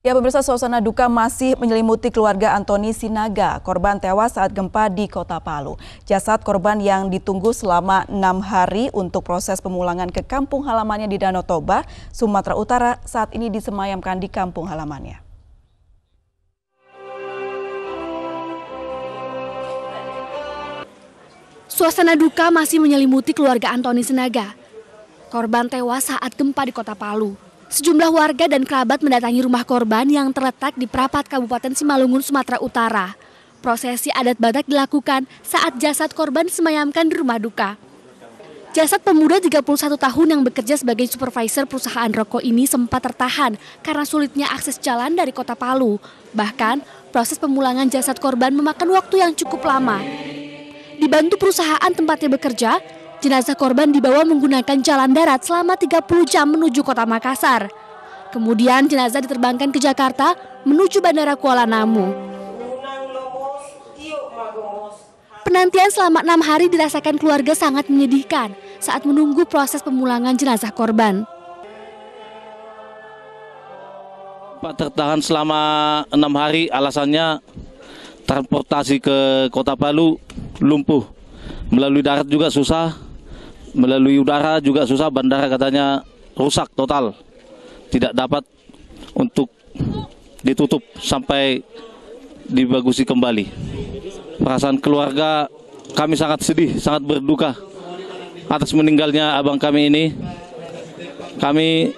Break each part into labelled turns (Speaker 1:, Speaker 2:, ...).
Speaker 1: Ya pemirsa suasana duka masih menyelimuti keluarga Antoni Sinaga, korban tewas saat gempa di kota Palu. Jasad korban yang ditunggu selama enam hari untuk proses pemulangan ke kampung halamannya di Danau Toba, Sumatera Utara saat ini disemayamkan di kampung halamannya. Suasana duka masih menyelimuti keluarga Antoni Sinaga, korban tewas saat gempa di kota Palu. Sejumlah warga dan kerabat mendatangi rumah korban yang terletak di Prapat, Kabupaten Simalungun, Sumatera Utara. Prosesi adat badak dilakukan saat jasad korban semayamkan di rumah duka. Jasad pemuda 31 tahun yang bekerja sebagai supervisor perusahaan rokok ini sempat tertahan karena sulitnya akses jalan dari kota Palu. Bahkan, proses pemulangan jasad korban memakan waktu yang cukup lama. Dibantu perusahaan tempatnya bekerja, Jenazah korban dibawa menggunakan jalan darat selama 30 jam menuju kota Makassar. Kemudian jenazah diterbangkan ke Jakarta menuju Bandara Kuala Namu. Penantian selama enam hari dirasakan keluarga sangat menyedihkan saat menunggu proses pemulangan jenazah korban. Pak
Speaker 2: tertahan selama enam hari alasannya transportasi ke kota Palu lumpuh melalui darat juga susah melalui udara juga susah bandara katanya rusak total tidak dapat untuk ditutup sampai dibagusi kembali perasaan keluarga kami sangat sedih sangat berduka atas meninggalnya abang kami ini kami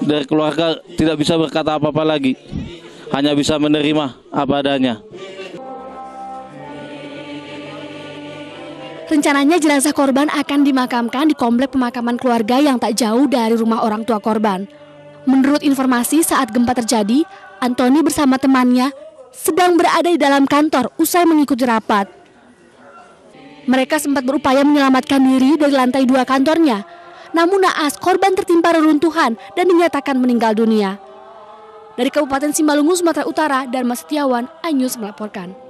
Speaker 2: dari keluarga tidak bisa berkata apa-apa lagi hanya bisa menerima apa adanya
Speaker 1: Rencananya jenazah korban akan dimakamkan di komplek pemakaman keluarga yang tak jauh dari rumah orang tua korban. Menurut informasi saat gempa terjadi, Antoni bersama temannya sedang berada di dalam kantor usai mengikuti rapat. Mereka sempat berupaya menyelamatkan diri dari lantai dua kantornya, namun naas korban tertimpa reruntuhan dan dinyatakan meninggal dunia. Dari Kabupaten Simalungun Sumatera Utara, Dharma Setiawan, Anyus melaporkan.